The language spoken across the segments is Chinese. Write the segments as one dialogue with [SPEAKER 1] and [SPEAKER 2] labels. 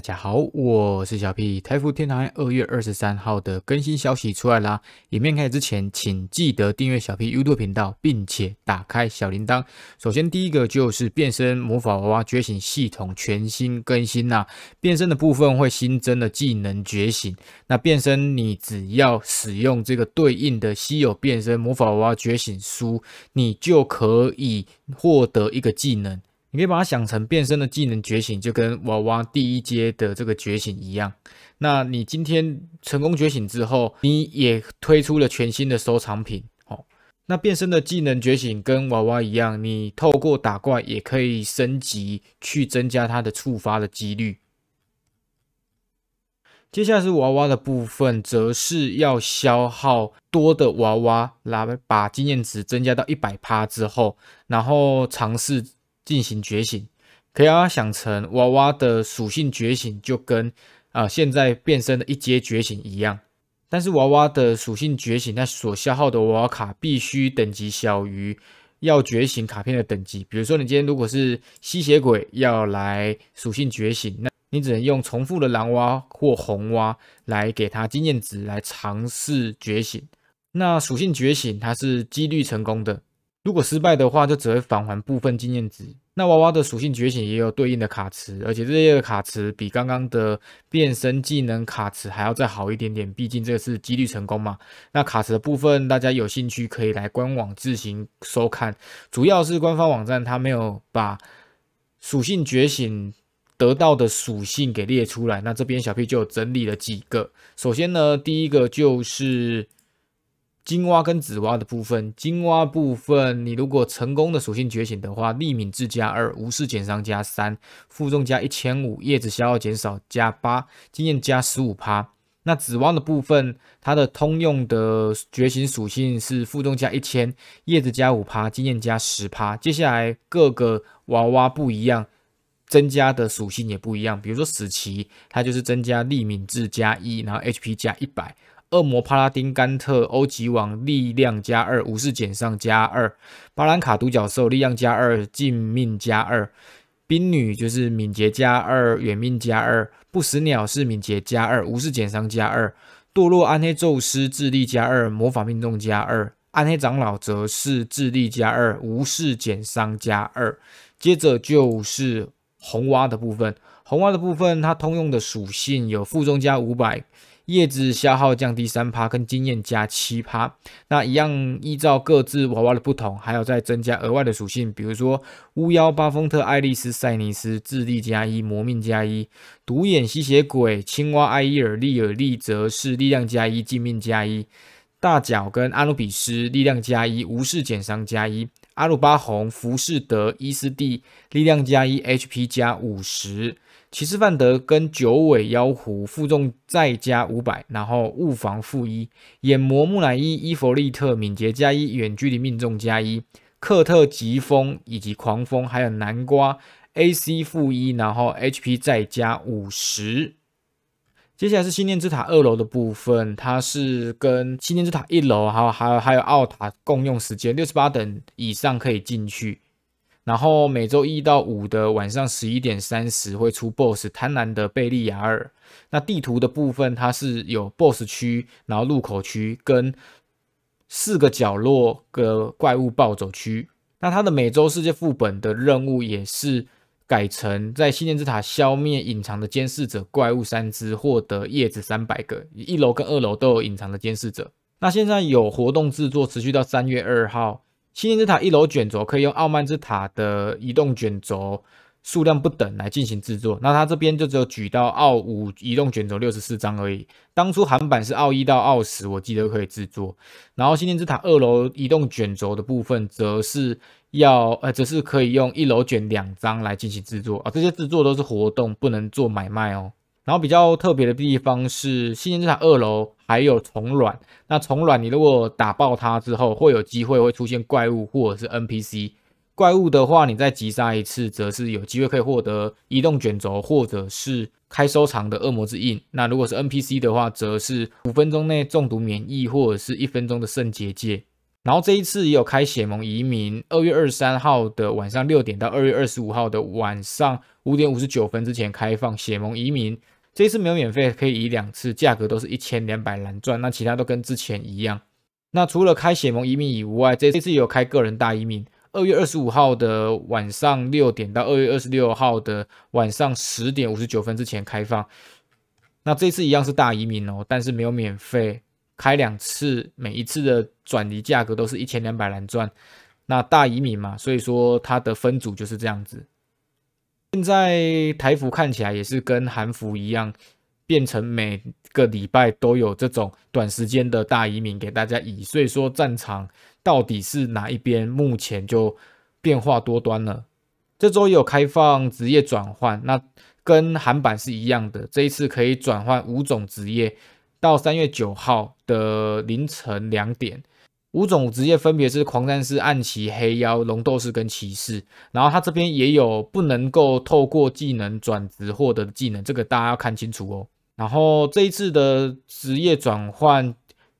[SPEAKER 1] 大家好，我是小 P。台服《天堂》二月二十三号的更新消息出来啦！影片开始之前，请记得订阅小 P YouTube 频道，并且打开小铃铛。首先，第一个就是变身魔法娃娃觉醒系统全新更新啦！变身的部分会新增了技能觉醒。那变身，你只要使用这个对应的稀有变身魔法娃娃觉醒书，你就可以获得一个技能。你可以把它想成变身的技能觉醒，就跟娃娃第一阶的这个觉醒一样。那你今天成功觉醒之后，你也推出了全新的收藏品。哦，那变身的技能觉醒跟娃娃一样，你透过打怪也可以升级，去增加它的触发的几率。接下来是娃娃的部分，则是要消耗多的娃娃来把经验值增加到一百趴之后，然后尝试。进行觉醒，可以把它想成娃娃的属性觉醒，就跟啊现在变身的一阶觉醒一样。但是娃娃的属性觉醒，那所消耗的娃娃卡必须等级小于要觉醒卡片的等级。比如说，你今天如果是吸血鬼要来属性觉醒，那你只能用重复的蓝蛙或红蛙来给他经验值来尝试觉醒。那属性觉醒它是几率成功的。如果失败的话，就只会返还部分经验值。那娃娃的属性觉醒也有对应的卡池，而且这些卡池比刚刚的变身技能卡池还要再好一点点，毕竟这是几率成功嘛。那卡池的部分，大家有兴趣可以来官网自行收看。主要是官方网站它没有把属性觉醒得到的属性给列出来，那这边小 P 就整理了几个。首先呢，第一个就是。金蛙跟紫蛙的部分，金蛙部分，你如果成功的属性觉醒的话，利敏智加二，无视减伤加三，负重加一千五，叶子消耗减少加八，经验加十五趴。那紫蛙的部分，它的通用的觉醒属性是负重加一千，叶子加五趴，经验加十趴。接下来各个娃娃不一样，增加的属性也不一样。比如说死棋，它就是增加利敏智加一，然后 HP 加一百。恶魔帕拉丁甘特欧吉王力量加二，无视减伤加二；巴兰卡独角兽力量加二，近命加二；冰女就是敏捷加二，远命加二；不死鸟是敏捷加二，无视减伤加二；堕落暗黑宙斯智力加二，魔法命中加二；暗黑长老则是智力加二，无视减伤加二。接着就是红蛙的部分，红蛙的部分它通用的属性有负重加五百。叶子消耗降低三趴，跟经验加七趴，那一样依照各自娃娃的不同，还有再增加额外的属性，比如说巫妖巴丰特、爱丽丝、塞尼斯，智力加一，魔命加一；独眼吸血鬼青蛙艾伊尔、利尔利则是力量加一，禁命加一；大脚跟阿努比斯力量加一，无视减伤加一；阿鲁巴红、浮士德、伊斯蒂力量加一，HP 加五十。骑士范德跟九尾妖狐负重再加五百，然后物防负一，眼魔木乃伊伊芙利特敏捷加一，远距离命中加一，克特疾风以及狂风，还有南瓜 AC 负一，然后 HP 再加五十。接下来是信念之塔二楼的部分，它是跟信念之塔一楼还有还有还有奥塔共用时间，六十八等以上可以进去。然后每周一到五的晚上十一点三十会出 BOSS 贪婪的贝利亚尔。那地图的部分，它是有 BOSS 区，然后入口区跟四个角落的怪物暴走区。那它的每周世界副本的任务也是改成在信念之塔消灭隐藏的监视者怪物三只，获得叶子三百个。一楼跟二楼都有隐藏的监视者。那现在有活动制作，持续到三月二号。新念之塔一楼卷轴可以用傲慢之塔的移动卷轴数量不等来进行制作，那它这边就只有举到傲五移动卷轴六十四张而已。当初韩版是傲一到傲十，我记得可以制作。然后新念之塔二楼移动卷轴的部分，则是要呃，则是可以用一楼卷两张来进行制作啊。这些制作都是活动，不能做买卖哦。然后比较特别的地方是，信念之塔二楼还有虫卵。那虫卵你如果打爆它之后，会有机会会出现怪物或者是 NPC。怪物的话，你再击杀一次，则是有机会可以获得移动卷轴或者是开收藏的恶魔之印。那如果是 NPC 的话，则是五分钟内中毒免疫或者是一分钟的圣结界。然后这一次也有开血盟移民，二月二十三号的晚上六点到二月二十五号的晚上五点五十九分之前开放血盟移民，这次没有免费，可以移两次，价格都是一千两百蓝钻，那其他都跟之前一样。那除了开血盟移民以外，这这次有开个人大移民，二月二十五号的晚上六点到二月二十六号的晚上十点五十九分之前开放，那这次一样是大移民哦，但是没有免费。开两次，每一次的转移价格都是一千两百蓝钻。那大移民嘛，所以说它的分组就是这样子。现在台服看起来也是跟韩服一样，变成每个礼拜都有这种短时间的大移民给大家移。所以说战场到底是哪一边，目前就变化多端了。这周有开放职业转换，那跟韩版是一样的，这一次可以转换五种职业。到三月九号的凌晨两点，五种职业分别是狂战士、暗骑、黑妖、龙斗士跟骑士。然后他这边也有不能够透过技能转职获得的技能，这个大家要看清楚哦。然后这一次的职业转换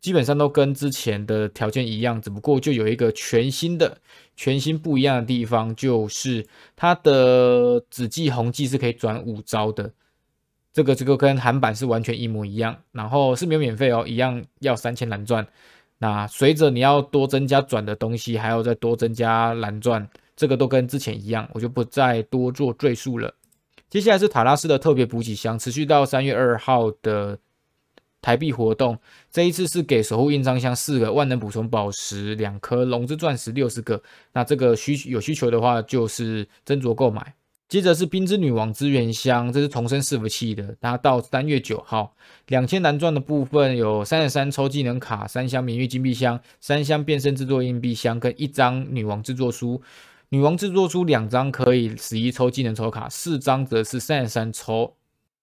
[SPEAKER 1] 基本上都跟之前的条件一样，只不过就有一个全新的、全新不一样的地方，就是他的紫技红技是可以转五招的。这个这个跟韩版是完全一模一样，然后是没有免费哦，一样要三千蓝钻。那随着你要多增加转的东西，还要再多增加蓝钻，这个都跟之前一样，我就不再多做赘述了。接下来是塔拉斯的特别补给箱，持续到三月二号的台币活动。这一次是给守护印章箱四个万能补充宝石，两颗龙之钻石六十个。那这个需有需求的话，就是斟酌购买。接着是冰之女王资源箱，这是重生伺服器的，它到三月九号，两千蓝钻的部分有三十三抽技能卡，三箱名誉金币箱，三箱变身制作硬币箱，跟一张女王制作书。女王制作书两张可以十一抽技能抽卡，四张则是三十三抽。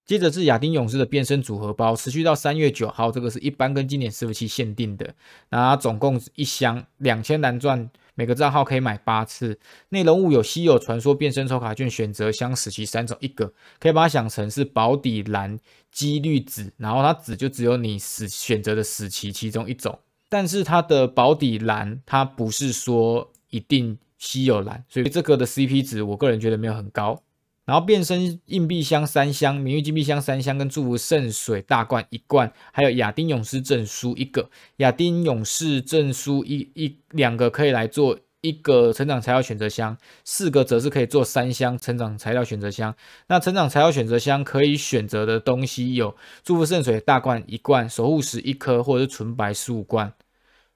[SPEAKER 1] 接着是亚丁勇士的变身组合包，持续到三月九号。这个是一般跟经典服务器限定的。那总共一箱两千蓝钻，每个账号可以买八次。内容物有稀有传说变身抽卡券、选择相死其三种一个。可以把它想成是保底蓝几率紫，然后它紫就只有你死选择的死其其中一种。但是它的保底蓝，它不是说一定稀有蓝，所以这个的 CP 值，我个人觉得没有很高。然后变身硬币箱三箱，名誉金币箱三箱，跟祝福圣水大罐一罐，还有亚丁勇士证书一个，亚丁勇士证书一一两个可以来做一个成长材料选择箱，四个则是可以做三箱成长材料选择箱。那成长材料选择箱可以选择的东西有祝福圣水大罐一罐，守护石一颗，或者是纯白十五罐。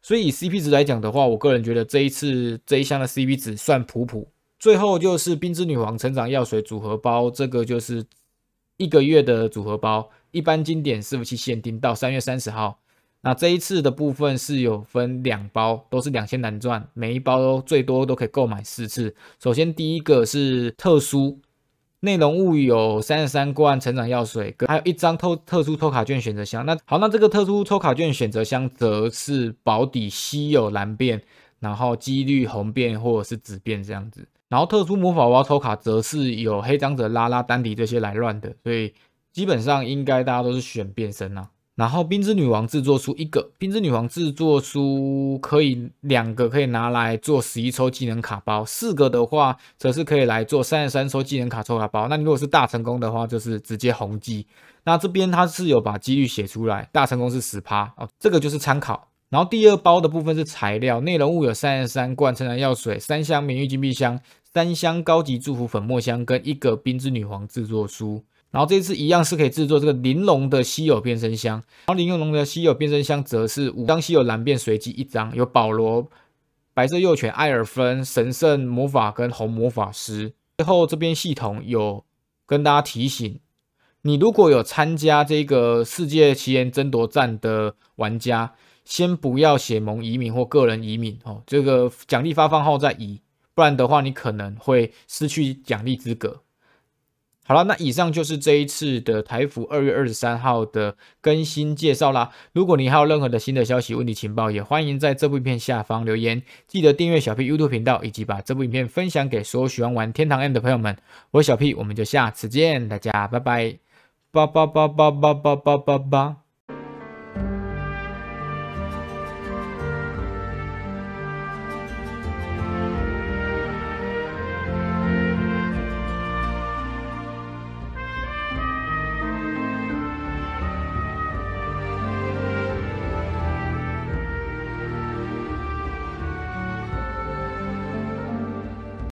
[SPEAKER 1] 所以以 CP 值来讲的话，我个人觉得这一次这一箱的 CP 值算普普。最后就是冰之女皇成长药水组合包，这个就是一个月的组合包，一般经典伺服器限定到三月三十号。那这一次的部分是有分两包，都是两千蓝钻，每一包最多都可以购买四次。首先第一个是特殊内容物有三十三罐成长药水，还有一张特特殊抽卡券选择箱。那好，那这个特殊抽卡券选择箱则是保底稀有蓝变，然后几率红变或者是紫变这样子。然后特殊魔法包抽卡则是有黑长者、拉拉、丹迪这些来乱的，所以基本上应该大家都是选变身啊。然后冰之女王制作出一个，冰之女王制作出可以两个可以拿来做十一抽技能卡包，四个的话则是可以来做三十三抽技能卡抽卡包。那你如果是大成功的话，就是直接红机。那这边它是有把几率写出来，大成功是十趴哦，这个就是参考。然后第二包的部分是材料，内容物有三十三罐成长药水、三箱免疫金币箱、三箱高级祝福粉末箱跟一个冰之女皇制作书。然后这次一样是可以制作这个玲珑的稀有变身箱。然后玲珑的稀有变身箱则是五张稀有蓝变随机一张，有保罗、白色幼犬、艾尔芬、神圣魔法跟红魔法师。最后这边系统有跟大家提醒，你如果有参加这个世界奇缘争夺战的玩家。先不要写盟移民或个人移民哦，这个奖励发放后再移，不然的话你可能会失去奖励资格。好了，那以上就是这一次的台服二月二十三号的更新介绍啦。如果你还有任何的新的消息、问题、情报，也欢迎在这部影片下方留言。记得订阅小 P YouTube 频道，以及把这部影片分享给所有喜欢玩天堂 M 的朋友们。我是小 P，我们就下次见，大家拜拜，叭叭叭叭叭叭叭叭。